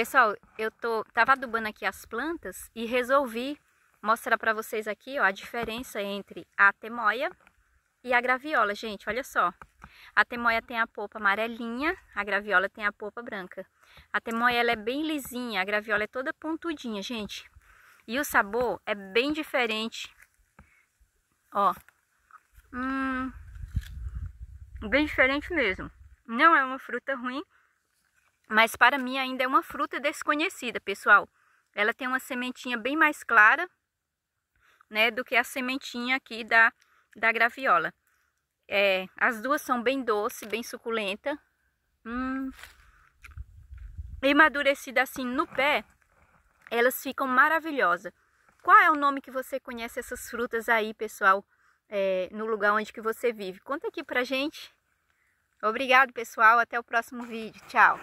Pessoal, eu tô, tava adubando aqui as plantas e resolvi mostrar para vocês aqui ó, a diferença entre a temoia e a graviola, gente, olha só. A temoia tem a polpa amarelinha, a graviola tem a polpa branca. A temoia ela é bem lisinha, a graviola é toda pontudinha, gente. E o sabor é bem diferente, ó. Hum, bem diferente mesmo. Não é uma fruta ruim, mas para mim ainda é uma fruta desconhecida, pessoal. Ela tem uma sementinha bem mais clara, né, do que a sementinha aqui da, da graviola. É, as duas são bem doce, bem suculenta. Hum. Emadurecida assim no pé, elas ficam maravilhosas. Qual é o nome que você conhece essas frutas aí, pessoal, é, no lugar onde que você vive? Conta aqui pra gente. Obrigado, pessoal. Até o próximo vídeo. Tchau.